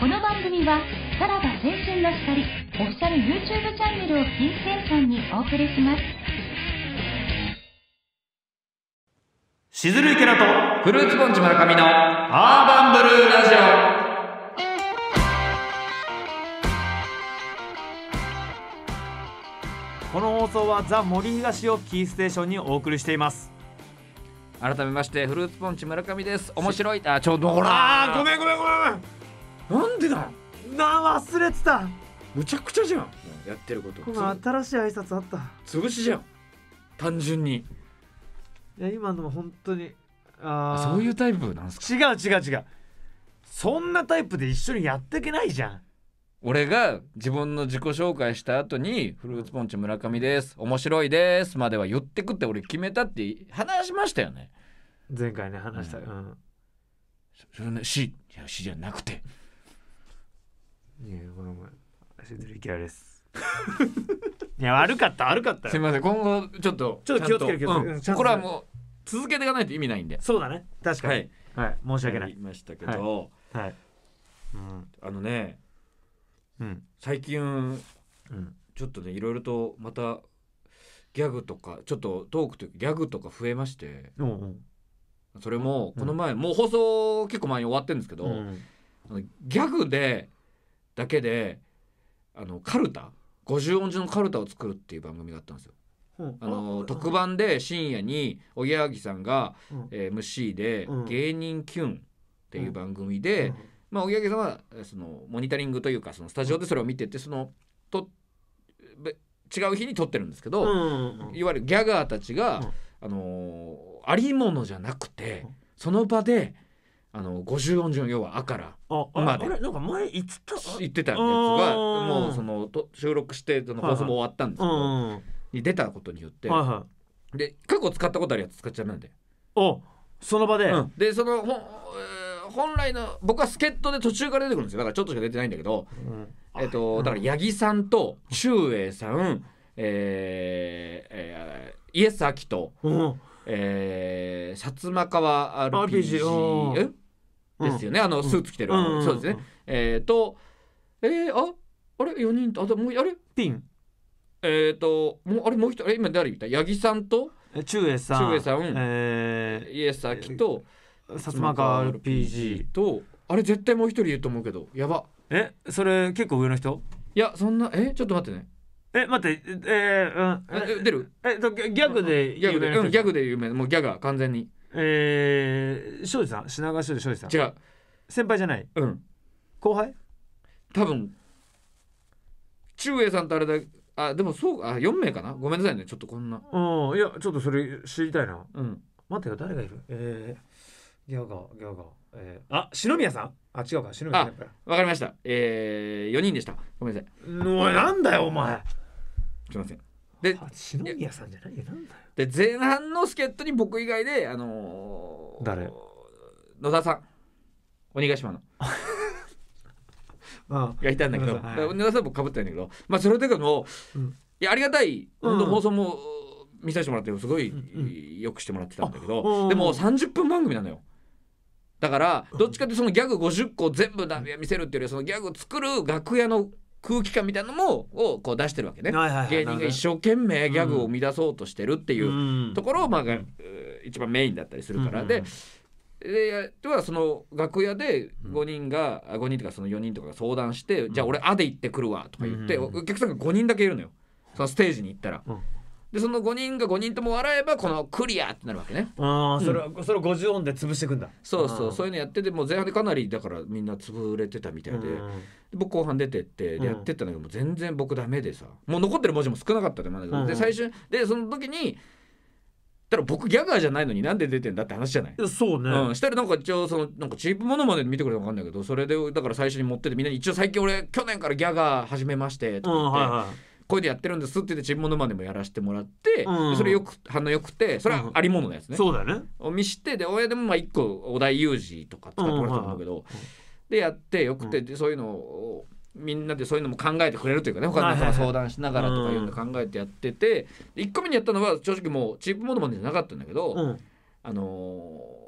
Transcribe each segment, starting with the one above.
この番組はさらば青春の光オフィシャル YouTube チャンネルをキーステーションにお送りしますしずるいけらとフルーツポンチ村上のアーバンブルーラジオこの放送はザ・森東をキーステーションにお送りしています改めましてフルーツポンチ村上です面白いあちょうどほらあごめんごめんごめんなんでだなあ忘れてたむちゃくちゃじゃんやってること今新しい挨拶あった潰しじゃん単純にいや今のも本当にあそういうタイプなんすか違う違う違うそんなタイプで一緒にやっていけないじゃん俺が自分の自己紹介した後に「フルーツポンチ村上です面白いです」までは言ってくって俺決めたって話しましたよね前回ね話した、うん、うん、それね「し」いや「し」じゃなくていやこの前足取り嫌いです いや悪かった悪かったすみません今後ちょっとちょっと気をつける気をつける、これはもう続けていかないと意味ないんでそうだね確かに、はい申し訳ない言いましたけど、はい、うん、あのね、うん、最近、うん、ちょっとねいろいろとまたギャグとかちょっとトークというかギャグとか増えまして、うん、それもこの前、うん、もう放送結構前に終わってるんですけど、うん、ギャグでだけであのカルタ五十音順のカルタを作るっていう番組があったんですよ。あの特番で深夜におぎやさんが、え MC で「芸人キュン」っていう番組で、まあ、おぎやさんはそのモニタリングというかそのスタジオでそれを見ててそのと違う日に撮ってるんですけど、いわゆるギャガーたちが、あのありものじゃなくてその場で。あの五十音順要は「あ」から「まであれなんか前言ってた言ってたやつがもうそのと収録してその放送も終わったんですけど、はいはい、に出たことによって、はいはい、で過去使ったことあるやつ使っちゃうんで。おその場で、うん、でそのほ、えー、本来の僕は助っ人で途中から出てくるんですよだからちょっとしか出てないんだけど、うん、えっと、だから八木さんと中英さん、えーえー、イエス・アキト、うん、えー、薩摩川 RPG, ですよね、あのスーツ着てる、そうですね、うえとえー、ああれ4人とあともうあれピンえっ、ともうあれもう一人今誰言った八木さんと中江さん中江さん、えー、家崎と薩摩川 RPG とあれ絶対もう一人いると思うけどやばえそれ結構上の人いやそんなえちょっと待ってねえ待ってえー、うんえ出るえとギャグでギャ有グ名で、うん、ギャグで有名もうギャガー完全にえー庄司さん品川庄司庄司さん違う先輩じゃないうん後輩多分中英さんとあれだあでもそうあ4名かなごめんなさいねちょっとこんなうんいやちょっとそれ知りたいなうん待ってよ誰がいるえーギャガーギャガーえー、あ、篠宮さんあ、違うか、篠宮さん。わかりました。えー、4人でした。ごめんなさい。おい、なんだよ、お前。すいません。で、篠宮さんじゃないよ、なんだよ。で、前半の助っ人に僕以外で、あのー、誰野田さん。鬼ヶ島の。ああがいたんだけど、野田さん僕かぶってんだけど、まあ、それだけど、うん、いや、ありがたい、本当放送も見させてもらって、すごい、よくしてもらってたんだけど、でも30分番組なのよ。だからどっちかってそのギャグ50個全部見せるっていうよりそのギャグ作る楽屋の空気感みたいなのをこう出してるわけね、はいはいはい、芸人が一生懸命ギャグを生み出そうとしてるっていうところを、まあ、一番メインだったりするから、うん、で。ではその楽屋で5人が、5人とかその4人とかが相談して、うん、じゃあ俺「あ」で行ってくるわとか言って、お客さんが5人だけいるのよそのステージに行ったら、でその5人が5人とも笑えばこのクリアってなるわけねああそれ,、うん、それを50音で潰していくんだそうそうそういうのやっててもう前半でかなりだからみんな潰れてたみたいでで、僕後半出てってでやってったんだけど、もう全然僕ダメでさもう残ってる文字も少なかったで,、まだで最初でその時にだから僕ギャガーじゃないのになんで出てんだって話じゃないそうね、うん、したらなんか一応そのなんかチープものまで見てくれた分かんないけどそれでだから最初に持っててみんなに一応最近俺去年からギャガー始めましてとか言って、うんはいはいこうやってるんですって言ってチンモノマネもやらせてもらって、うん、それよく反応よくてそれはありもののやつね、うん、そうだねを見してで親でもまあ一個お題有事とか使ってもらったと思うけど、でやってよくて、でそういうのをみんなでそういうのも考えてくれるというかね他の仲間相談しながらとかいうの考えてやってて、は1個目にやったのは正直もうチープモノマネじゃなかったんだけど、あのー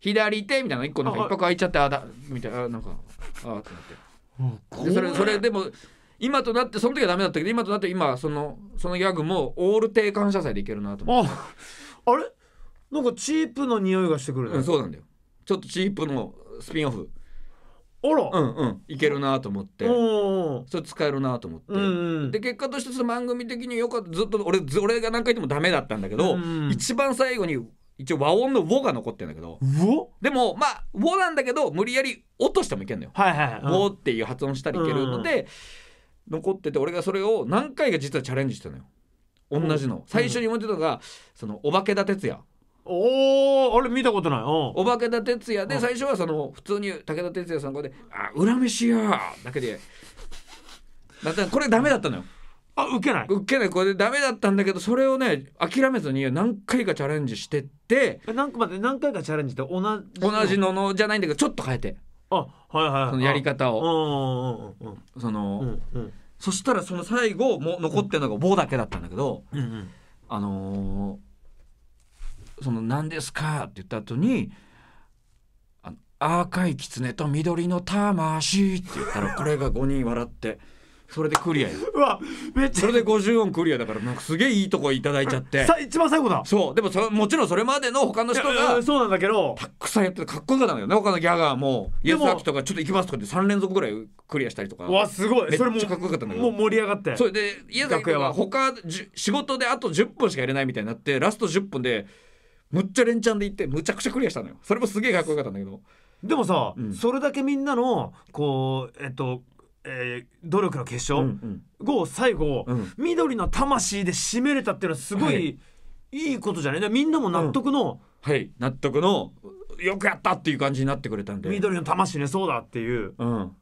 左手みたいな一個なんか一泊空いちゃってあだみたいななんかあってなってでそれそれでも今となってその時はダメだったけど今となって今そのそのギャグもオール低感謝祭でいけるなと思ってああれなんかチープの匂いがしてくるね、うん、そうなんだよちょっとチープのスピンオフあらうんうんいけるなと思ってそれ使えるなと思って、うんうん、で結果としてその番組的によかったずっと俺俺が何回言ってもダメだったんだけど、うん、一番最後に一応和音の「を」が残ってるんだけどでもまあ「を」なんだけど無理やり「落としてもいけんのよ「はいはいはいうんっていう発音したりいけるので、残ってて俺がそれを何回か実はチャレンジしたのよ同じの、最初に思ってたのが、そのお化けだ哲也おおあれ見たことないお化けだ哲也で最初はその普通に武田哲也さんの声で「あ裏飯や」だけでだったこれダメだったのよあ受けない受けないこれでダメだったんだけどそれをね諦めずに何回かチャレンジしてって何回何回かチャレンジって同じ同じののじゃないんだけどちょっと変えてあはいはい、そのやり方をその、うんうん、そしたらその最後も残ってるのが棒だけだったんだけど、うんうん、あのー、その「何ですか?」って言った後に「赤い狐と緑の魂」って言ったらこれが5人笑って。それでクリアうわめっちゃそれで50音クリアだからなんかすげえいいとこいただいちゃってさ一番最後だそうでもそもちろんそれまでの他の人がそうなんだけどたくさんやっててかっこよかったんだよね他のギャガーもイエとかちょっと行きますとかて、3連続ぐらいクリアしたりとかわすごいそれもかっこよかったんだよ。もう盛り上がってそれで家エは他じ仕事であと10分しかやれないみたいになってラスト10分でむっちゃ連チャンで行ってむちゃくちゃクリアしたのよそれもすげえかっこよかったんだけどでもさ、うん、それだけみんなのこうえっとえー、努力の結晶を最後、緑の魂で締めれたっていうのはすごい、い、いことじゃないみんなも納得の、はい納得のよくやったっていう感じになってくれたんで緑の魂ねそうだっていう、うん、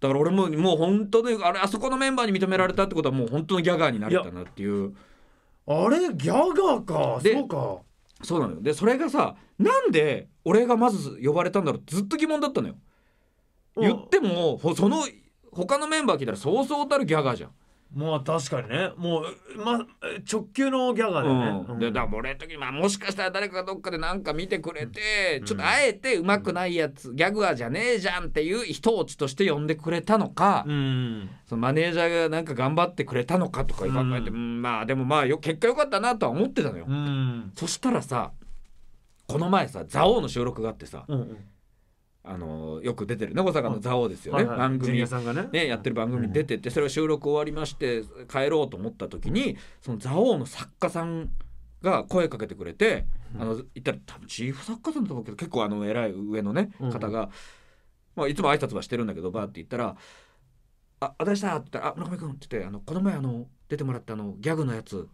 だから俺ももう本当にあれあそこのメンバーに認められたってことはもう本当のギャガーになれたなっていうあれギャガーかそうかそうなのよでそれがさなんで俺がまず呼ばれたんだろうずっと疑問だったのよ言ってもその他のメンバー聞いたらそうそうたるギャガーじゃんまあ確かにねもう、ま、直球のギャガーでね、うん、でだから俺の時まあ、もしかしたら誰かがどっかで何か見てくれて、うん、ちょっとあえてうまくないやつ、うん、ギャグはじゃねえじゃんっていう人落ちとして呼んでくれたのか、そのマネージャーがなんか頑張ってくれたのかとか考えて、まあでもまあよ結果良かったなとは思ってたのよ、そしたらさこの前さ「蔵王」の収録があってさ、うんうんあのよく出てるね小坂の蔵王ですよね、はいはい、番組さんがね、ね、やってる番組に出てて、それを収録終わりまして帰ろうと思った時にその蔵王の作家さんが声かけてくれて、うん、あの言ったら多分チーフ作家さんだと思うけど結構あの偉い上のね方が、うん、まあ、いつも挨拶はしてるんだけどバーって言ったら「あ私だ」って言ったら「あ村上君」って言ってあの「この前あの出てもらったあのギャグのやつ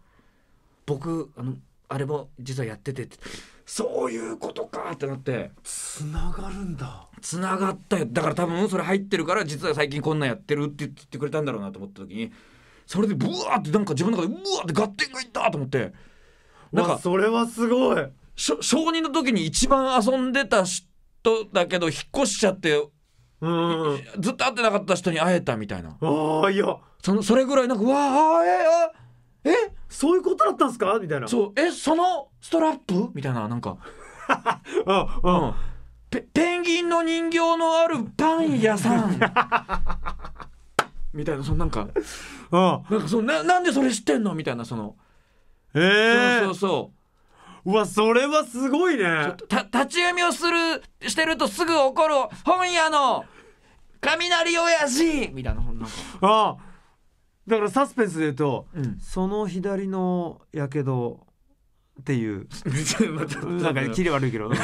僕あのあれも実はやっててってそういうことかってなってつながるんだつながったよだから多分それ入ってるから実は最近こんなんやってるって言ってくれたんだろうなと思った時にそれでブワーってなんか自分の中でうわってガッティングいったと思ってなんかそれはすごい承認の時に一番遊んでた人だけど引っ越しちゃってうん、ずっと会ってなかった人に会えたみたいなああ、いやそのそれぐらいなんかわあえー、あそういうことだったんですかみたいなそうえそのストラップみたいななんか うんペ、ペンギンの人形のあるパン屋さん みたいなそのなんかああなんかそのななんでそれ知ってんのみたいなそのええー、そうそうそううわそれはすごいねた立ち読みをするしてるとすぐ怒る本屋の雷親父みたいななんかああだからサスペンスで言うと、うん、その左のやけどっていう なんかキレ悪いけど ちょ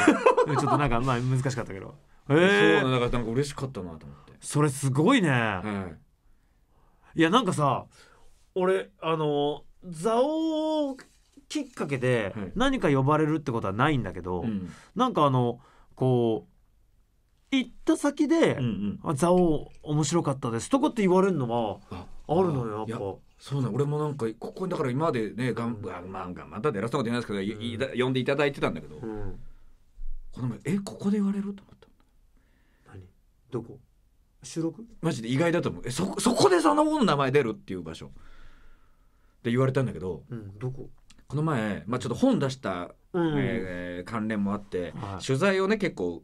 っとなんかまあ難しかったけどええ そうなんかなんか嬉しかったなと思ってそれすごいね、はい、いやなんかさ俺あの蔵王きっかけで何か呼ばれるってことはないんだけど、はい、なんかあのこう行った先で「蔵、う、王、んうん、面白かったです」とかって言われるのはあるのよやっぱ。そうな俺もなんかここだから今までねがん、うん、まあまた偉そうなこと言ないですけど、うん、いだ呼んでいただいてたんだけど、うん、この前えここで言われると思った何どこ収録マジで意外だと思うえそそこでその本の名前出るっていう場所って言われたんだけど、うん、どここの前、まあ、ちょっと本出した、うん、えー、関連もあって、はい、取材をね結構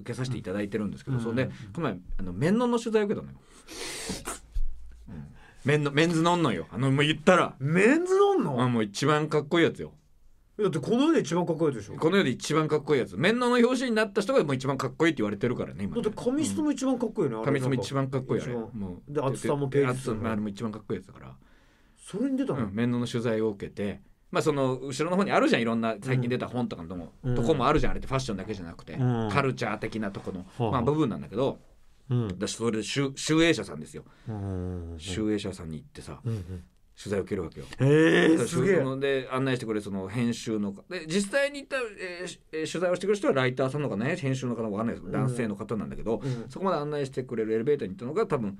受けさせていただいてるんですけど、うん、それで、ね、この前あの面談の取材を受けたのよ。メンのメンズのんのよあのもう言ったらメンズなんのあもう一番かっこいいやつよだってこの世で一番かっこいいでしょこの世で一番かっこいいやつメンノの表紙になった人がもう一番かっこいいって言われてるからね今ねって髪質も一番かっこいいな。ねあれ髪んも一番かっこいいやつもうで厚さもページも厚さあれも一番かっこいいやつだからそれに出たの、うん、面ノの取材を受けて、まあ、その後ろの方にあるじゃんいろんな最近出た本とかのとも、とこもあるじゃんあれってファッションだけじゃなくて、うんカルチャー的なとこの、まあ、部分なんだけどうん、それで集英社さんですよ集英社さんに行ってさ、うんうん、取材を受けるわけよ。えー、で案内してくれその編集ので実際に行った、えー、取材をしてくれる人はライターさんのかね編集の方わかんないです、うん、男性の方なんだけど、うん、そこまで案内してくれるエレベーターに行ったのが多分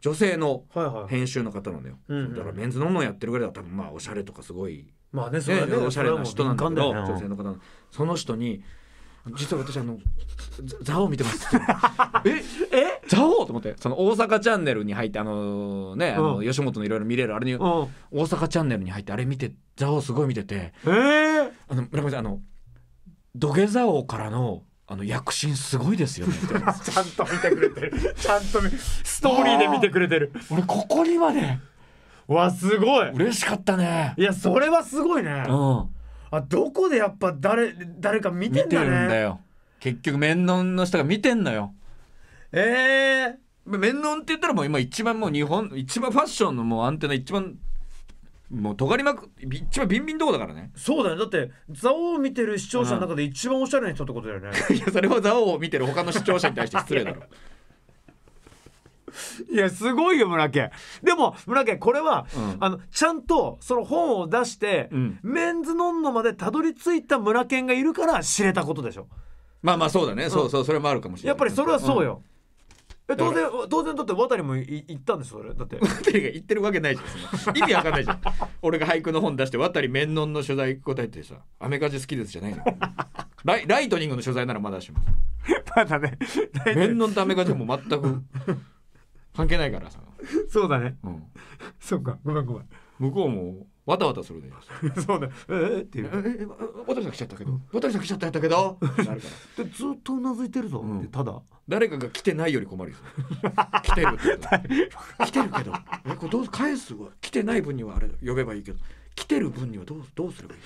女性の編集の方なんだよ、はいはい、だからメンズのもんやってるぐらいだ多分まあおしゃれとかすごいまあね、それね、ね、おしゃれな人なんだけど、ね、女性の方その人に実は私あの座を見てます ええ座王と思ってその大阪チャンネルに入ってあのね、あの吉本のいろいろ見れるあれに、大阪チャンネルに入ってあれ見て座王すごい見ててええー、あの村上さんあの土下座王からのあの躍進すごいですよね ちゃんと見てくれてるちゃんとストーリーで見てくれてる俺ここにまでわすごい嬉しかったねいやそれはすごいねうんあどこでやっぱ誰誰か見てんだねんだよ結局面論の人が見てんのよええー、面論って言ったらもう今一番もう日本一番ファッションのもうアンテナ一番もう尖りまく一番ビンビンとこだからねそうだねだって蔵王を見てる視聴者の中で一番おしゃれな人ってことだよね、いやそれは蔵王を見てる他の視聴者に対して失礼だろ いやすごいよ村家でも村家これは、うん、あのちゃんとその本を出して、うん、メンズノンノまでたどり着いた村犬がいるから知れたことでしょまあまあそうだね、うん、そうそうそれもあるかもしれないやっぱりそれはそうよ、え当然当然だって渡も行ったんですそれだって渡が行ってるわけないじゃん意味わかんないじゃん 俺が俳句の本出して渡り面のんの取材答えてさ「アメカジ好きです」じゃないの ライライトニングの取材ならまだします まだね面のんとアメカジも全く関係ないからさ そうだね、うん、そうかごめんごめん向こうもわたわたするで そうだえー、っていうええ渡さん来ちゃったけど渡さん来ちゃったやったけど なるからでずっとうなずいてるぞ、うん、ただ誰かが来てないより困るよ来てるけど来てるけどえこれどう返す来てない分にはあれ呼べばいいけど来てる分にはどうどうすればいい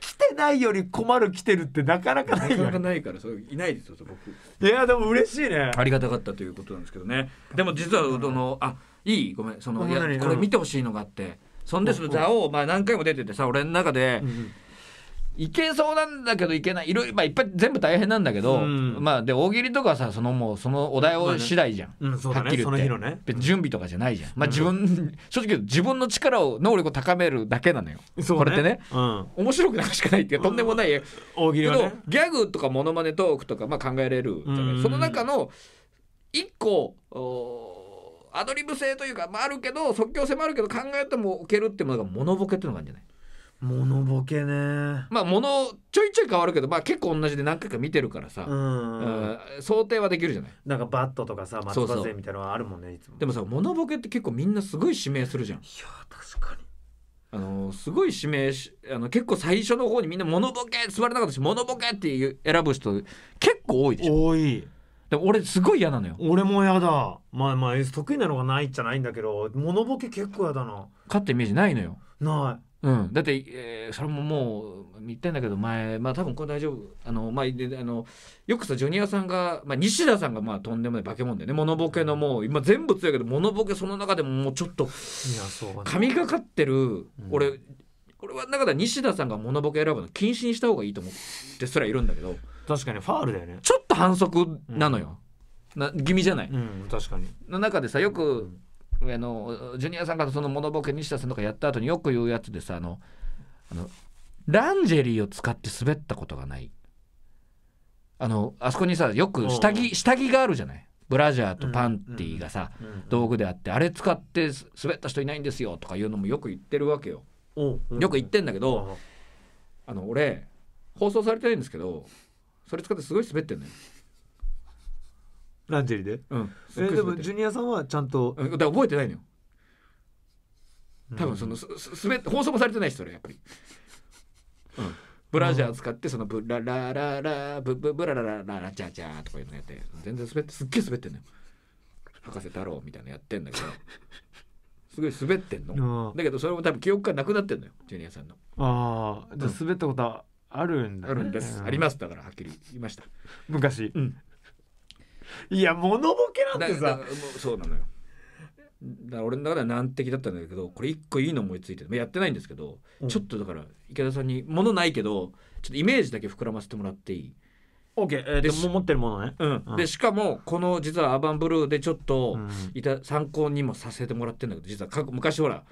来てないより困る来てるってなかなかないなかなかないからそいないですよ僕いやでも嬉しいねありがたかったということなんですけどねでも実はどのあいいごめんそのいやこれ見てほしいのがあってそんでその「座王」まあ何回も出ててさ俺の中で、うんいけそうなんだけどいけないいろいろ、まあ、いっぱい全部大変なんだけど、うん、まあで大喜利とかさそのもうそのお題を次第じゃん、まあねうんね、はっきり言って、ね、準備とかじゃないじゃん、まあ、自分、うん、正直自分の力を能力を高めるだけなのよ、これってね、面白くなるしかないってとんでもない、大喜利は、ギャグとかモノマネトークとか、まあ、考えれる、その中の一個アドリブ性というか、まあ、あるけど即興性もあるけど考えても受けるっていうものがモノボケっていうのがあるんじゃないモノボケねまあものちょいちょい変わるけど、まあ、結構同じで何回か見てるからさ、うん想定はできるじゃないなんかバットとかさ松葉勢みたいなのはあるもんねいつもでもさモノボケって結構みんなすごい指名するじゃんいや確かにあのすごい指名しあの結構最初の方にみんな「モノボケ!」座れなかったし「モノボケ!」っていう選ぶ人結構多いでしょ多いでも俺すごい嫌なのよ俺も嫌だまあまあ得意なのがないじゃないんだけどモノボケ結構嫌だな勝ったイメージないのよないうん、だって、えー、それももう言ったんだけど前まあ多分これ大丈夫あの、まあ、であのよくさジュニアさんが、まあ、西田さんがまあとんでもない化け物でねモノボケのもう今全部強いけどモノボケその中でももうちょっと神がかってる、俺、うん、俺は中で西田さんがモノボケ選ぶの禁止にした方がいいと思ってすらいるんだけど確かにファールだよねちょっと反則なのよ、うん、な気味じゃない、うん、確かにの中でさよく、上のジュニアさんからそのモノボケ西田さんとかやった後によく言うやつでさあのあのランジェリーを使って滑ったことがないあのあそこにさよく下着下着があるじゃないブラジャーとパンティーがさ、道具であってあれ使って滑った人いないんですよとかいうのもよく言ってるわけよ。よく言ってんだけどあの俺放送されてないんですけどそれ使ってすごい滑ってんのよ。ランジェリーで、うん、えでもジュニアさんはちゃんとうん、だ覚えてないのよ多分そのすすべ放送もされてないしそれやっぱり、うん、ブラジャー使ってそのブララララブブブラララララジャジャとかいうのやって全然滑ってすっげえ滑ってんのよ博士太郎みたいなのやってんだけど すごい滑ってんのだけどそれも多分記憶がなくなってんのよジュニアさんのああじゃあ滑ったことは、あるんだ、ね、あるんです、ありますだからはっきり言いました昔、うん、いや物ノボケなんてさそうなのよだ俺の中では難敵だったんだけどこれ一個いいの思いついてやってないんですけど、うん、ちょっとだから池田さんにものないけどちょっとイメージだけ膨らませてもらっていい OK、えー、でも持ってるものね、うんうん、でしかもこの実は「アバンブルー」でちょっといた、参考にもさせてもらってんだけど実は過去昔ほら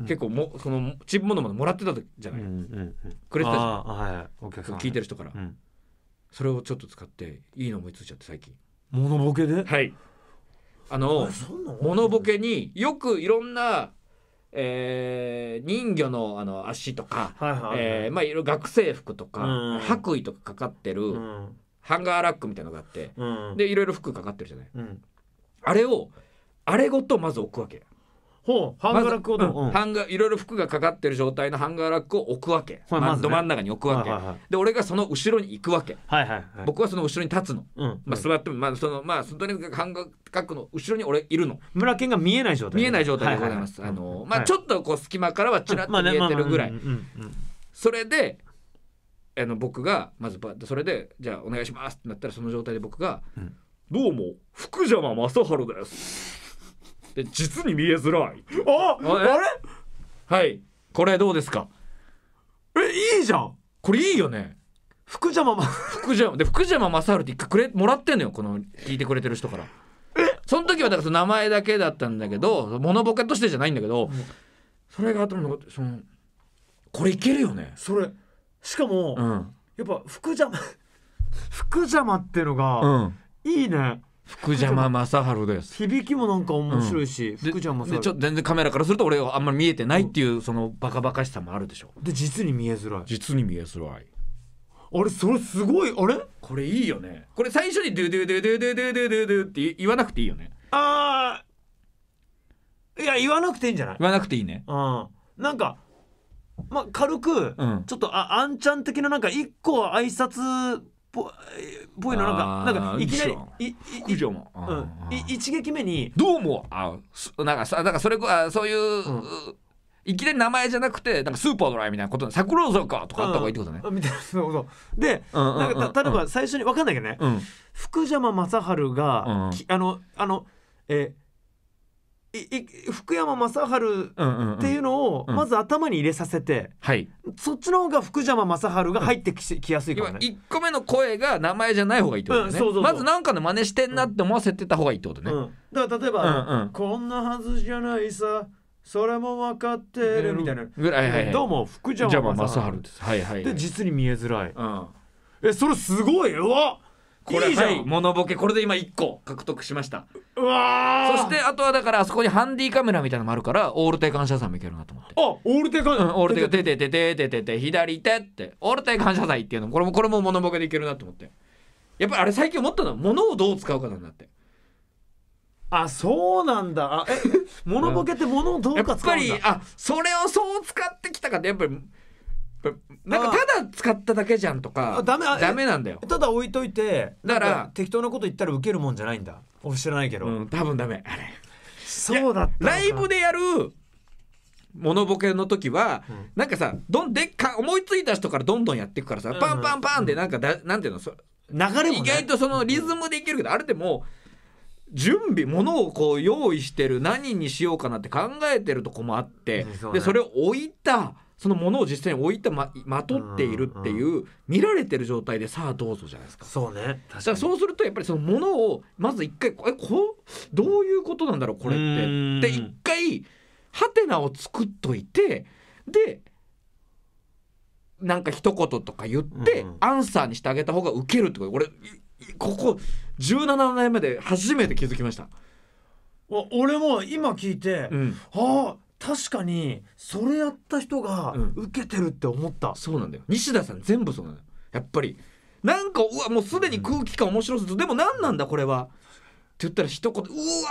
結構も、そのチップものマネもらってたじゃない、うんうんうん、くれてたじゃん、はい、聞いてる人から、うそれをちょっと使っていいの思いついちゃって最近モノボケではいあのモノボケによくいろんなえー、人魚のあの足とか、はいはい、えー、まあいろいろ学生服とか、うん、白衣とかかかってる、うん、ハンガーラックみたいなのがあって、でいろいろ服かかってるじゃない、あれをあれごとまず置くわけほうハンガラックを、まうん、ハンガいろいろ服がかかってる状態のハンガーラックを置くわけ、はいまね、ど真ん中に置くわけ、はいはいはい、で俺がその後ろに行くわけ、はいはいはい、僕はその後ろに立つの、うん、まあ、座っても、まあ、そのまあとにかくハンガーラックの後ろに俺いるの村犬が見えない状態見えない状態でございます、あのまあ、ちょっとこう隙間からはちらっと見えてるぐらいそれであの僕がまずそれで「じゃあお願いします」ってなったらその状態で僕が「うん、どうも福山雅正治です」で実に見えづらいああれはいこれどうですかえいいじゃんこれいいよね福邪魔福邪魔で福邪魔治って一回くれもらってんのよこの聞いてくれてる人からその時はだから名前だけだったんだけどモノボケとしてじゃないんだけど、うん、それが後のそのこれいけるよねそれしかも、うん、やっぱ福邪魔 福邪魔っていうのが、うん、いいね福山雅治です響きもなんか面白いし、福山ゃんちょ全然カメラからすると俺はあんまり見えてないっていうそのバカバカしさもあるでしょで実に見えづらい実に見えづらいあれそれすごいあれこれいいよねこれ最初に「ドゥドゥドゥドゥドゥドゥドゥドゥドゥ」って言わなくていいよねああいや言わなくていいんじゃない言わなくていいねうんなんかまあ軽く、ちょっとああんちゃん的ななんか一個挨拶ぽぽいのなんかなんかいきなりいいう一撃目にどうもあなんかさなんかそれあそういう、うんいきなり名前じゃなくてなんかスーパードライみたいなこと桜坂かとかあった方がいいってことね。うん、みたいなことで、なんか例えば最初に分かんないけどね、うん、福山雅治が、うん、あのあのえー福山雅治っていうのをまず頭に入れさせて、はい、そっちの方が福山雅治が入ってき,、うきやすいからね1個目の声が名前じゃない方がいいってことね、うん、そうそうまず何かの真似してんなって思わせてた方がいいってことね、うん、だから例えば、うんうん、こんなはずじゃないさそれも分かってるみたいな、ぐらい、はいはい、どうも福山雅治です、はいはい、はい、で実に見えづらい、うん、えそれすごいよこれいいじゃん、はい、モノボケこれで今1個獲得しましたうわそしてあとはだからあそこにハンディカメラみたいなのもあるからオールテ感謝祭もいけるなと思ってあオールテ感謝祭、オールテててててててて左手ってオールテ感謝祭っていうのこれもこれもモノボケでいけるなと思ってやっぱりあれ最近思ったのは物をどう使うかなんだってあそうなんだあえモノボケって物をどうか使うんだやっぱりあそれをそう使ってきたかってやっぱりなんかただ使っただけじゃんとかダメダメなんだよただ置いといてだから適当なこと言ったらウケるもんじゃないんだ俺知らないけど、うん、多分ダメあれそうだったライブでやるモノボケの時は、うん、なんかさどんでか思いついた人からどんどんやっていくからさ、パンパンパンでなんかだなんていうのそ流れも、ね、意外とそのリズムでいけるけど、あれでも準備ものをこう用意してる何にしようかなって考えてるとこもあって、うん、そ、ね、でそれを置いたそのものを実際に置いてままとっているっていう、うんうん、見られてる状態でさあどうぞじゃないですか。そうね確かそうするとやっぱりそのものをまず一回えこうどういうことなんだろうこれって。で一回ハテナを作っといてでなんか一言とか言って、うんうん、アンサーにしてあげた方がウケるってこと俺ここ17年目で初めて気づきました。俺も今聞いて、うん、ああ確かにそれやった人が受けてるって思った、うん、そうなんだよ西田さん全部そうなのやっぱりなんかうわもうすでに空気感面白そう、でも何なんだこれはって言ったら一言「う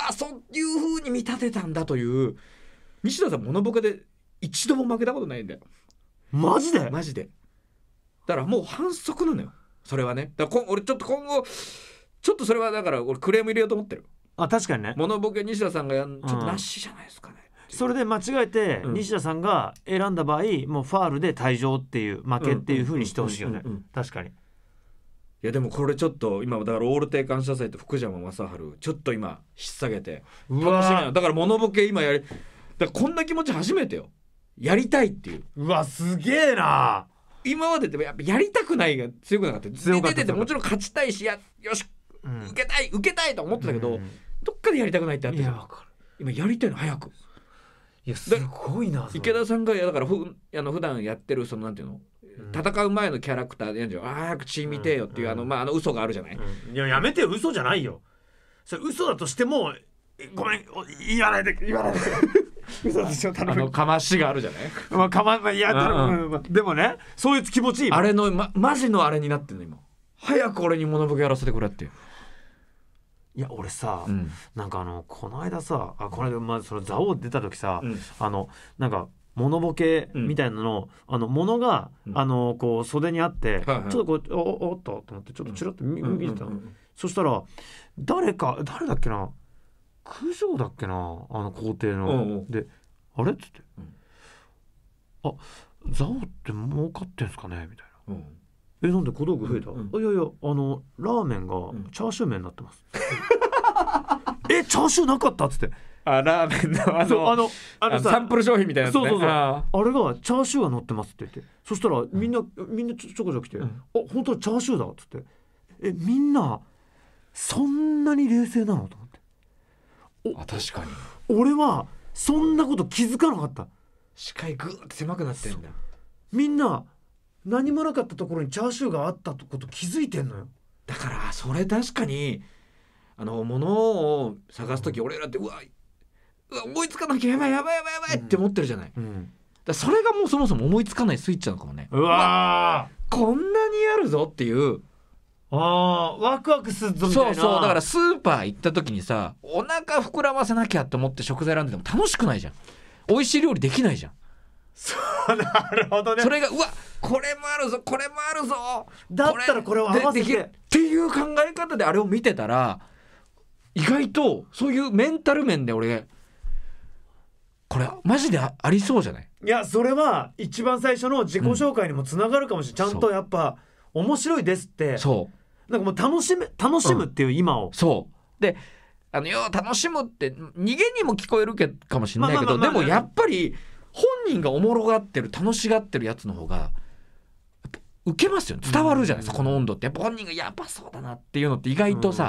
わそういうふうに見立てたんだ」という西田さんモノボケで一度も負けたことないんだよマジでマジでだからもう反則なのよそれはねだから俺ちょっと今後ちょっとそれはだから俺クレーム入れようと思ってるあ確かにねモノボケ西田さんがやんちょっとなしじゃないですかね、うんそれで間違えて西田さんが選んだ場合、もうファールで退場っていう負けっていうふうにしてほしいよね確かにいやでもこれちょっと今だからオール帝感謝祭と福山雅治ちょっと今引っ下げて楽しみだからモノボケ今やりだこんな気持ち初めてよやりたいっていううわすげえな今まででもやっぱやりたくないが強くなかった強かってもちろん勝ちたいしやよし、うん、受けたい受けたいと思ってたけど、うん、どっかでやりたくないってあったじゃん今やりたいの早くいやすごいな池田さんがだからふあの普段やってるそのなんていうの戦う前のキャラクターでやんじゃんああ口見てよっていう、うん、あのまああの嘘があるじゃない、うん、いややめてよ嘘じゃないよそれ嘘だとしてもごめん言わないで言わないで 嘘でしょ頼むあのかましがあるじゃないまあかまないや頼む、うん、でもねそういう気持ちいいあれの、ま、マジのあれになってんの今早く俺にモノボケやらせてくれっていや俺さ、うん、なんかあのこの間さあこの間まずその蔵王出た時さ、うん、あのなんか物ボケみたいなの、うん、あのものが、うん、あのこう袖にあって、はいはい、ちょっとこうおおっとと思ってちょっとちらっと見,、見てたの、うんうんうん、そしたら誰か誰だっけな九条だっけなあの皇帝の、ううであれっつって「あ蔵王って儲かってんすかね?」みたいな。えなんで小道具増えた、うん、いやいやあのラーメンがチャーシュー麺になってます、う ん、えチャーシューなかったっつってあラーメンのあのあのあのサンプル商品みたいな、ね、そうそうそうあれがチャーシューが乗ってますって言ってそしたらみんな、うん、みんなちょこちょこ来て「うん、あ本当チャーシューだ」っつって「えみんなそんなに冷静なの?」と思ってあ確かに俺はそんなこと気づかなかった視界ぐーって狭くなってるんだみんな何もなかったところにチャーシューがあったこと気づいてんのよだからそれ確かにあの物を探す時俺らってうわ思いつかなきゃやばいやばいやばいやばいって思ってるじゃない、うん、だそれがもうそもそも思いつかないスイッチなのかもねうわこんなにあるぞっていうあワクワクするぞみたいなそうそうだからスーパー行った時にさお腹膨らませなきゃって思って食材選んでても楽しくないじゃん美味しい料理できないじゃんそうなるほどねそれがうわこれもあるぞこれもあるぞだったらこれを合わせてっていう考え方であれを見てたら意外とそういうメンタル面で俺これマジでありそうじゃないいやそれは一番最初の自己紹介にもつながるかもしれない、うん、ちゃんとやっぱ面白いですってそうなんかもう楽しむ楽しむっていう今を、うん、そうであのよ楽しむって逃げにも聞こえるけかもしれないけど、でもやっぱり本人がおもろがってる楽しがってるやつの方が受けますよね伝わるじゃないですか、この温度ってやっぱ本人がやっぱそうだなっていうのって意外とさ、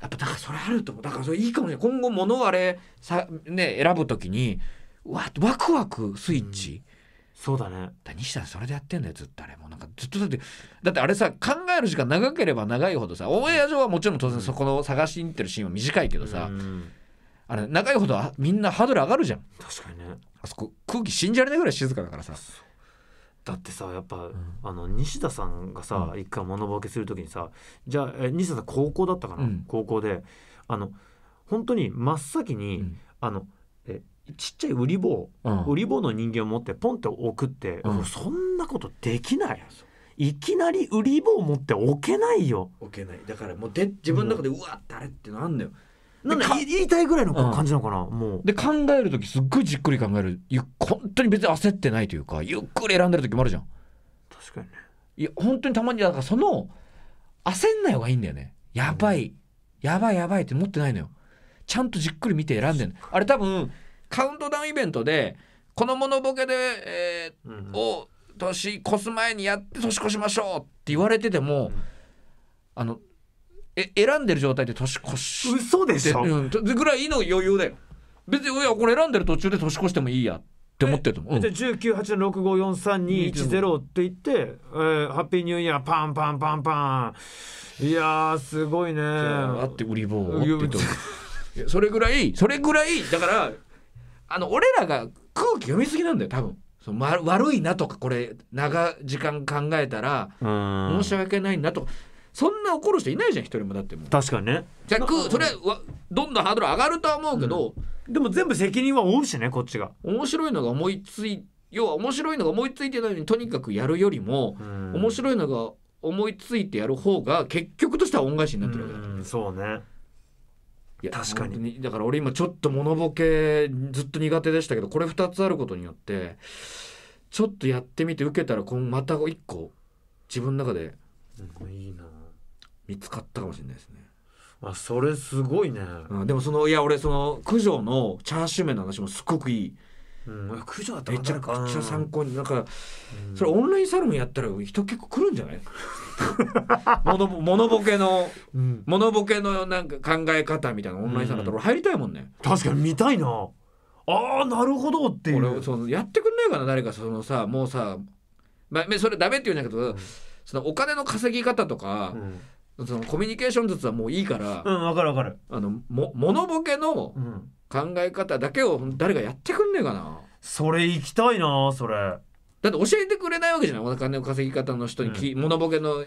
やっぱだからそれあると思うだからそれいいかもしれない今後物あれさ、ね、選ぶ時にわワクワクスイッチ、そうだねだ西田それでやってんだよずっとあれもうなんかずっとだってだってあれさ考える時間長ければ長いほどさオンエア上はもちろん当然そこの探しに行ってるシーンは短いけどさ、うあれ長いほどみんなハードル上がるじゃん確かにねあそこ空気信じられないぐらい静かだからさだってさやっぱ、うん、あの西田さんがさ、一回物ボケするときにさじゃあえ西田さん高校だったかな、うん、高校であの本当に真っ先に、あのえちっちゃい売り棒、売り棒の人間を持ってポンって送って、そんなことできないいきなり売り棒持って置けないよ置けないだからもうで自分の中でうわっ誰ってなんだよなんか言いたいぐらいの感じなのかな、うん、もう。で、考える時、すっごいじっくり考える。ゆ本当に別に焦ってないというか、ゆっくり選んでる時もあるじゃん。確かにね。いや、本当にたまに、だからその、焦んない方がいいんだよね。やばい、うん、やばいやばいって思ってないのよ。ちゃんとじっくり見て選んでるあれ多分、カウントダウンイベントで、このモノボケで、えー、うん、を年越す前にやって年越しましょうって言われてても、あの、え選んでる状態で年越し嘘でしょ、うん、ぐらいの余裕だよ別にいやこれ選んでる途中で年越してもいいやって思ってると思う、うん、じゃあ198 6543210って言って、えー、ハッピーニューイヤーパンパンパンパンいやすごいねあって売り棒をって それぐらいそれぐらいだからあの俺らが空気読みすぎなんだよ多分その悪いなとかこれ長時間考えたら申し訳ないなとかそんな怒る人いないじゃん一人もだっても確かにねじゃあくそれはどんどんハードル上がるとは思うけど、でも全部責任は負うしねこっちが面白いのが思いつい要は面白いのが思いついてないのにとにかくやるよりも、面白いのが思いついてやる方が結局としては恩返しになってるわけだそうねいや確かにだから俺今ちょっと物ボケずっと苦手でしたけどこれ2つあることによってちょっとやってみて受けたら今また1個自分の中で、いいな見つかったかもしれないですねあそれすごいね、うん、でもそのいや俺その九条のチャーシュー麺の話もすごくいいうん、だっためちゃくちゃ参考になんか、うん、それオンラインサロンやったら人結構来るんじゃない モノモノボケの、うん、モノボケのなんか考え方みたいなオンラインサロンだったら俺入りたいもんね、確かに見たいなああなるほどっていう俺そのやってくんないかな誰かそのさもうさ、まあ、それダメって言うんだけど、そのお金の稼ぎ方とか、そのコミュニケーション術はもういいから、うんわかるわかるあのも物ボケのうん考え方だけを誰がやってくんねえかなそれ行きたいなそれだって教えてくれないわけじゃないお金の稼ぎ方の人にき、物ボケの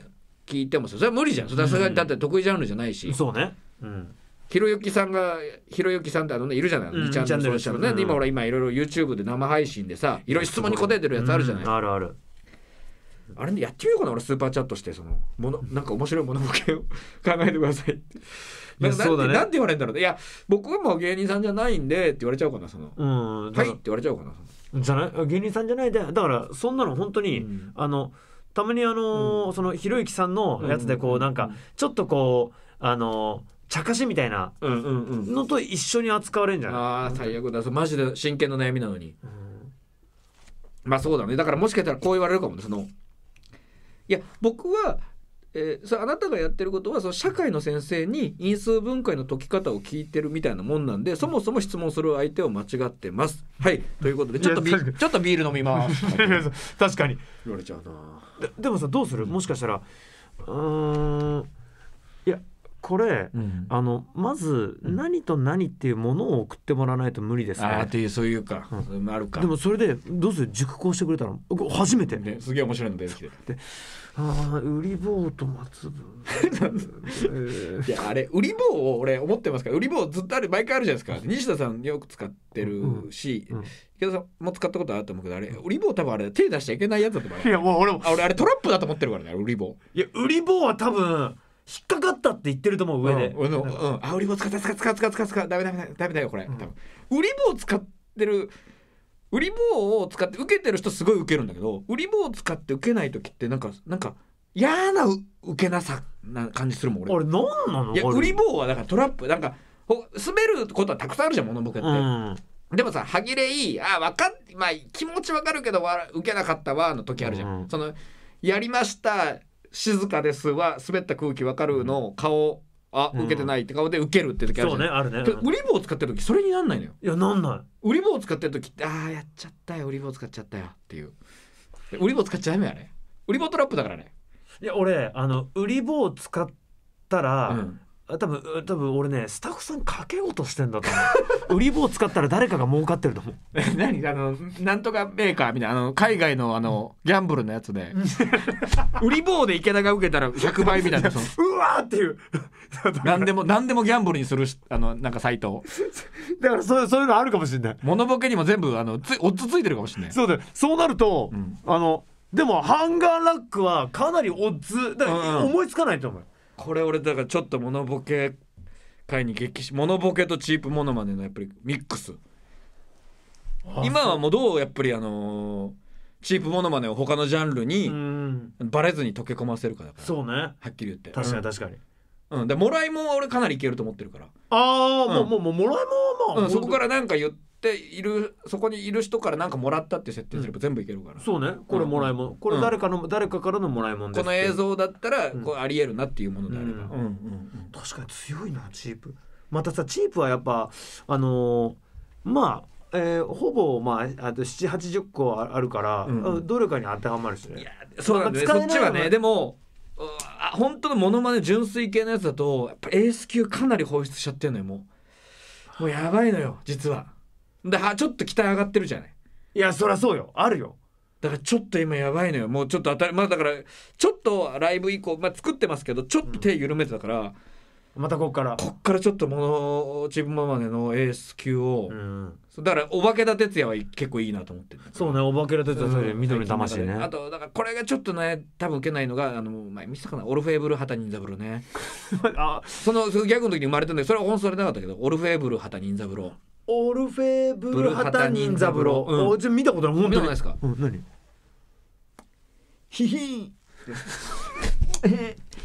聞いてもさそれは無理じゃんそれはさすがにだって得意ジャンルじゃないし、そうねうんひろゆきさんがひろゆきさんってあのねいるじゃない、ん2チャンネルのね、今ほら今いろいろ YouTube で生配信でさいろいろ質問に答えてるやつあるじゃない、うんあるあるあれでやってみようかな俺スーパーチャットしてそのものなんか面白いものボケを考えてくださいってなんて、言われるんだろういや僕はもう芸人さんじゃないんでって言われちゃうかなその、うん、はいって言われちゃうかなじゃない芸人さんじゃないでだからそんなの本当に、うん、あのたまにあのーうん、そのひろゆきさんのやつでこうなんかちょっとこうあのー茶化しみたいなのと一緒に扱われるんじゃない、うんうんうん、ああ最悪だそマジで真剣な悩みなのに、うん、まあそうだねだからもしかしたらこう言われるかもねそのいや僕はえー、それあなたがやってることはその社会の先生に因数分解の解き方を聞いてるみたいなもんなんでそもそも質問する相手を間違ってます。はいということでちょっとビちょっとビール飲みます。確かに言われちゃうなで。でもさどうするもしかしたらうんいやこれ、うん、あのまず何と何っていうものを送ってもらわないと無理ですね。あっていうそういうか、うん、あるか。でもそれでどうする熟考してくれたの初めて。ね、すげえ面白いの出てきて。ああ売り棒と松分、いやあれ売り棒を俺思ってますから売り棒ずっとある毎回あるじゃないですか西田さんよく使ってるし、うんうん、池田さんも使ったことあると思うけどあれ売り棒多分あれ手出しちゃいけないやつだと思ういやもう俺も俺あれトラップだと思ってるからね売り棒いや売り棒は多分引っかかったって言ってると思う上で、うん、うん、あ売り棒使った使った使った使った使ったダメダメダだよこれ、多分売り棒使ってる売り棒を使って受けてる人すごい受けるんだけど売り棒を使って受けない時ってなんかなんか嫌な受けなさな感じするもん俺あれ何なのいや売り棒はだからトラップなんかほ滑ることはたくさんあるじゃんモノボケって、うんでもさ歯切れいいあわかんまあ気持ちわかるけどわ受けなかったわの時あるじゃん、うん、そのやりました静かですは滑った空気わかるの顔あ、受けてないって顔で受けるって時あるじゃん、そうねあるね売り棒使ってる時それになんないのよいやなんない売り棒使ってる時ってああやっちゃったよ売り棒使っちゃったよっていう売り棒使っちゃダメやね売り棒トラップだからねいいや俺あの売り棒を使ったら、うん多分多分俺ねスタッフさんかけようとしてんだと思う売 り棒使ったら誰かが儲かってると思う何あのなんとかメーカーみたいなあの海外のあのギャンブルのやつで売 り棒で池田が受けたら100倍みたいな うわーっていう何でも何でもギャンブルにするあのなんかサイトだからそうそういうのあるかもしれないモノボケにも全部あのつおっつついてるかもしれないそうだそうなると、うん、あのでもハンガーラックはかなりオッズだから思いつかないと思う、うんこれ俺だからちょっとモノボケ界に激しモノボケとチープモノマネのやっぱりミックス今はもうどうやっぱりあのーチープモノマネを他のジャンルにバレずに溶け込ませるかだからそうねはっきり言って確かに確かに、うん、でもらいもんは俺かなりいけると思ってるからああ、うん、もうもうもらいもんはまあ、うん、そこからなんか言ってているそこにいる人から何かもらったって設定すれば全部いけるから、そうねこれもらいもん、これ誰かの、誰かからのもらいもんですこの映像だったらこうありえるなっていうものであれば、確かに強いなチープまたさチープはやっぱあのー、まあえー、ほぼ、まあ、あと7 8 0個あるから、うん、どれかに当てはまるしね。いやそうなんだ、ね、そっちはねでもあ本当のものまね純粋系のやつだとやっぱエース級かなり放出しちゃってんのよもう。もうやばいのよ実は。ではちょっと期待上がってるじゃないいやそりゃそうよあるよだからちょっと今やばいのよもうちょっと当たりまあだからちょっとライブ以降、まあ、作ってますけどちょっと手緩めてたから、またこっからこっからちょっとモノチブママネのエース級を、うん、だからお化け田哲也は結構いいなと思ってそうねお化け田哲也そう緑魂ね、あとだからこれがちょっとね多分受けないのがあの前見せたかなオルフェーブル畑任三郎ね あそのギャグの時に生まれたんだけどそれは本当それなかったけどオルフェーブル畑任三郎オルフェーブルハタ任三郎。うん見たことない。本当こないですかうん、何ヒヒン。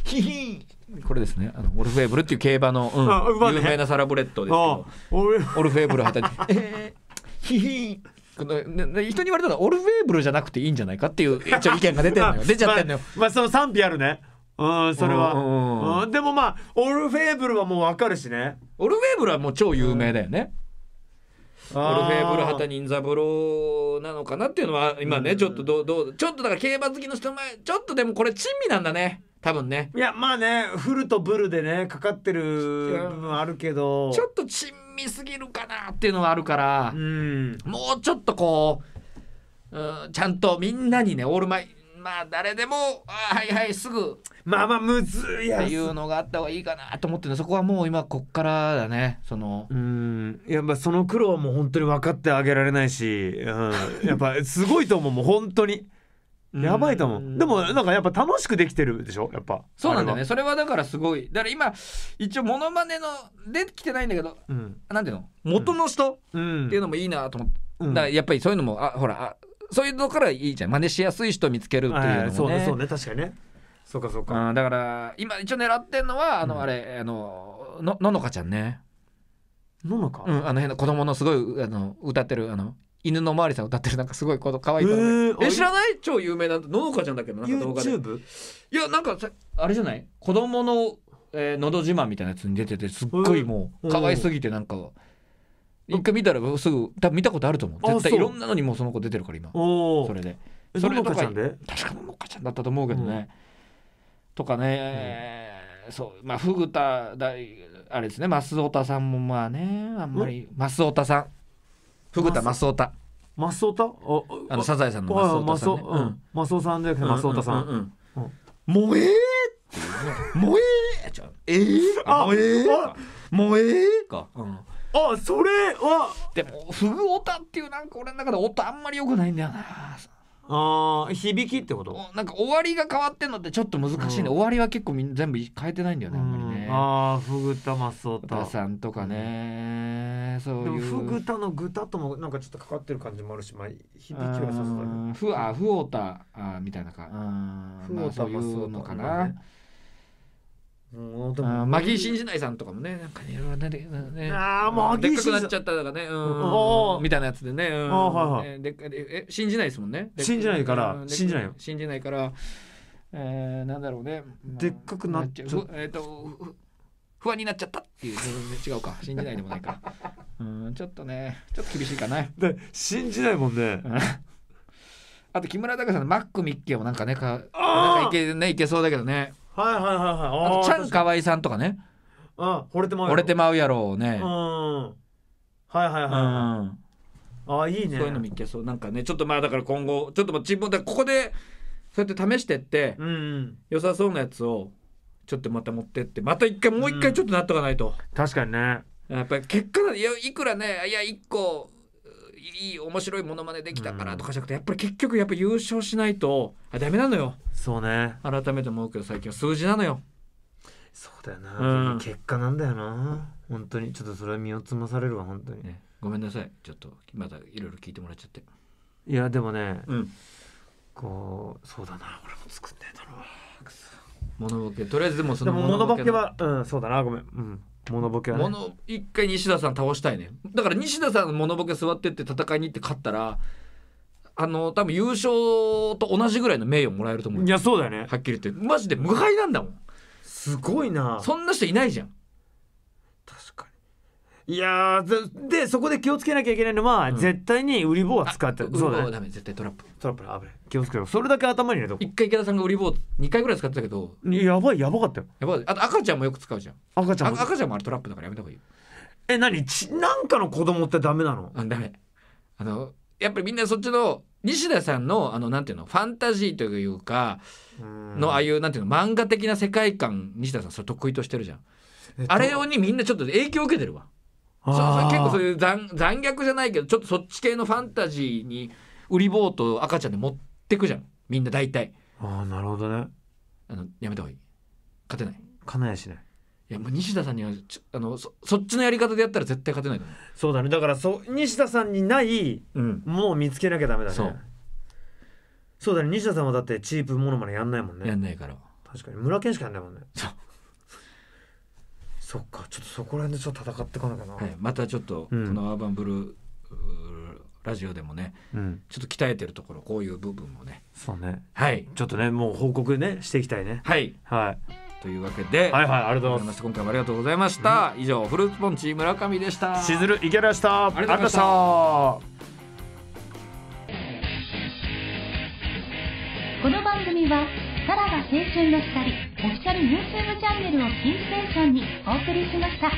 ヒヒ これですねあのオルフェーブルっていう競馬の、うんあね有名なサラブレッドですけどオルフェーブルハタニ えヒヒン人に言われたらオルフェーブルじゃなくていいんじゃないかっていう意見が出てるのよ 出ちゃってんのよ、まあ、まあその賛否あるね。うん、それは。でもまあ、オルフェーブルはもうわかるしね。オルフェーブルはもう超有名だよね、オルフェーブル畑任三郎なのかなっていうのは今ね、うん、ちょっとどうどうちょっとだから競馬好きの人前ちょっとでもこれ珍味なんだね多分ねいやまあねフルとブルでねかかってる部分あるけどちょっと珍味すぎるかなっていうのはあるから、うん、もうちょっとこう、うん、ちゃんとみんなにねオールマイまあ誰でも「あはいはいすぐ」まあまあむずいやっていうのがあった方がいいかなと思ってるそこはもう今こっからだねそのうんやっぱその苦労も本当に分かってあげられないし、うん、やっぱすごいと思うもう本当に。やばいと思うでもなんかやっぱ楽しくできてるでしょやっぱそうなんだよねそれはだからすごいだから今一応モノマネの出てきてないんだけど、うん、なんていうの元の人っていうのもいいなと思って、うん、だやっぱりそういうのもあほらあそういうのからいいじゃん真似しやすい人見つけるっていうのもね、そうねそうね確かにねそうかそうか、だから今一応狙ってんのはあの、あれあののののかちゃんねののか、うん、あの変な子供のすごいあの歌ってるあの犬の周りさん歌ってるなんかすごいこの可愛い子、え知らない超有名なののかちゃんだけどなんか動画でいやなんかあれじゃない子供の、えー、のど自慢みたいなやつに出ててすっごいもう可愛すぎてなんか、一回見たらすぐ多分見たことあると思う絶対いろんなのにもうその子出てるから今それでそれとか確かののかちゃんだったと思うけどね、うんとかね、うん、そうまあフグタ大あれですね増田さんもまあねあんまり増田さんフグタ増田増太あのサザエさんの増田さん、ね、増さんじゃなくて増さんもえもええー、もえー、もえー、うんあそれはでもフグオタっていうなんか俺の中でオタあんまりよくないんだよなああ響きってことなんか終わりが変わってんのってちょっと難しいね、うん、終わりは結構みん全部変えてないんだよね、うん、あんまりねああフグタマオタさんとかね、うん、そういうフグタのグタともなんかちょっとかかってる感じもあるしまあ響きはさすがにフあオタあみたいなかフオタもそうのかな、もうマギー信じないさんとかもねなんかねいろいろねねああもうでっかくなっちゃったとかねうんみたいなやつでねでえ信じないですもんね信じないから信じないよ信じないからえー、なんだろうね、でっかくなっちゃうえっ、と不安になっちゃったっていう違うか信じないでもないか うんちょっとねちょっと厳しいかなで信じないもんねあと木村拓哉さんのマックミッキーもなんかねかなんかいけねいけそうだけどねはいはいはいはいあとチャンカワイさんとかねあ惚れてまうやろ惚れてまうやろうねうんはいはいはい、はい、ああいいねそういうのもいけそうなんかねちょっとまあだから今後ちょっとまあ自分だここでそうやって試してって、うん、うん、良さそうなやつをちょっとまた持ってってまた一回もう一回ちょっとなっとかないと、うん、確かにねやっぱり結果いやいくらねいや一個いい面白いものまねできたからとかじゃなくて、やっぱり結局やっぱ優勝しないとあダメなのよそうね改めて思うけど最近は数字なのよそうだよな、うん、結果なんだよな本当にちょっとそれは身をつまされるわ本当に、ね、ごめんなさいちょっとまだいろいろ聞いてもらっちゃっていやでもね、うん、こうそうだな俺も作ってたのモノボケとりあえずでもそのモノボケはうんそうだなごめんうんモノボケはね一回西田さん倒したいねだから西田さんモノボケ座ってって戦いに行って勝ったらあの多分優勝と同じぐらいの名誉もらえると思ういやそうだよねはっきり言ってマジで無敗なんだもんすごいなそんな人いないじゃんいやでそこで気をつけなきゃいけないのは、うん、絶対に売り棒は使ってそうだ、ね、ダメ絶対トラップトラップ危ない気をつけろそれだけ頭に入れとこ一回池田さんが売り棒2回ぐらい使ってたけどやばいやばかったよやばいあと赤ちゃんもよく使うじゃん赤ちゃん赤ちゃんもあれトラップだからやめた方がいいえ何ちなんかの子供ってダメなのあダメあのやっぱりみんなそっちの西田さんのあのなんていうのファンタジーというかのああいうなんていうの漫画的な世界観西田さんそれ得意としてるじゃん、えっと、あれにみんなちょっと影響を受けてるわそ結構そういう残残虐じゃないけどちょっとそっち系のファンタジーに売りボート赤ちゃんで持ってくじゃんみんな大体ああなるほどねあのやめた方がいい勝てないかなやしないいやもう西田さんにはちあのそそっちのやり方でやったら絶対勝てないからそうだねだからそ西田さんにない、うんもう見つけなきゃダメだねそうそうだね西田さんはだってチープものまねやんないもんねやんないから確かに村健しかやんないもんねそうそっかちょっとそこら辺でちょっと戦っていかなきゃな、はい、またちょっとこの「アーバンブルー」ラジオでもね、うん、ちょっと鍛えてるところこういう部分もねそうねはいちょっとねもう報告ねしていきたいねはい、はい、というわけではいはいありがとうございました今回もありがとうございました、うん、以上フルーツポンチ村上でしたしずる池田でしたありがとうございましたこの番組はさらば青春の光オフィシャル YouTube チャンネルをキーステーションにお送りしました。